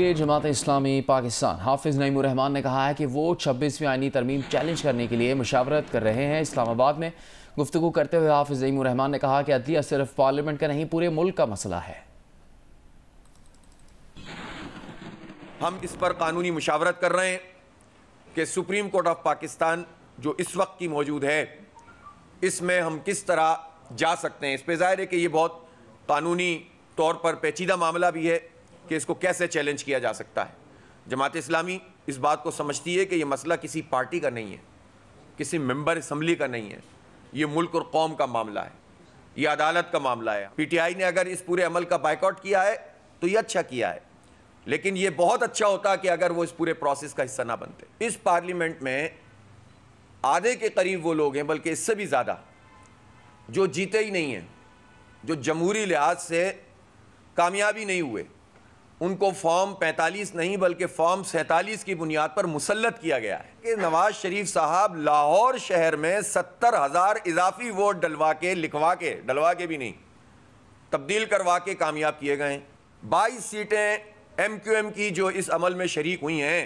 जमात इस्लामी पाकिस्तान हाफिज़ रहमान ने कहा है कि वो छब्बीसवीं आइनी तरमीम चैलेंज करने के लिए मुशावरत कर रहे हैं इस्लामाबाद में गुफ्तु करते हुए हाफिज़ रहमान ने कहा कि अदलिया सिर्फ पार्लियामेंट का नहीं पूरे मुल्क का मसला है हम इस पर कानूनी मुशावरत कर रहे हैं कि सुप्रीम कोर्ट ऑफ पाकिस्तान जो इस वक्त की मौजूद है इसमें हम किस तरह जा सकते हैं इस पर ज़ाहिर है कि ये बहुत कानूनी तौर पर पेचीदा मामला भी है कि इसको कैसे चैलेंज किया जा सकता है जमात इस्लामी इस बात को समझती है कि ये मसला किसी पार्टी का नहीं है किसी मेंबर असम्बली का नहीं है ये मुल्क और कौम का मामला है ये अदालत का मामला है पीटीआई ने अगर इस पूरे अमल का बाइकआउट किया है तो ये अच्छा किया है लेकिन ये बहुत अच्छा होता कि अगर वो इस पूरे प्रोसेस का हिस्सा ना बनते इस पार्लियामेंट में आधे के करीब वो लोग हैं बल्कि इससे भी ज़्यादा जो जीते ही नहीं हैं जो जमहूरी लिहाज से कामयाबी नहीं हुए उनको फॉर्म 45 नहीं बल्कि फॉर्म 47 की बुनियाद पर मुसलत किया गया है कि नवाज शरीफ साहब लाहौर शहर में सत्तर हज़ार इजाफी वोट डलवा के लिखवा के डलवा के भी नहीं तब्दील करवा के कामयाब किए गए बाईस सीटें एम क्यू एम की जो इस अमल में शरीक हुई हैं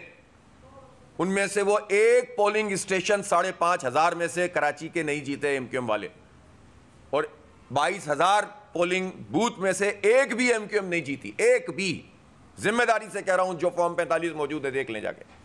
उनमें से वो एक पोलिंग स्टेशन साढ़े पाँच हज़ार में से कराची के नहीं जीते एम क्यू एम वाले और बाईस हज़ार पोलिंग बूथ में से एक भी एम क्यू एम नहीं जीती एक भी जिम्मेदारी से कह रहा हूं जो फॉर्म पैंतालीस मौजूद है देख लें जाके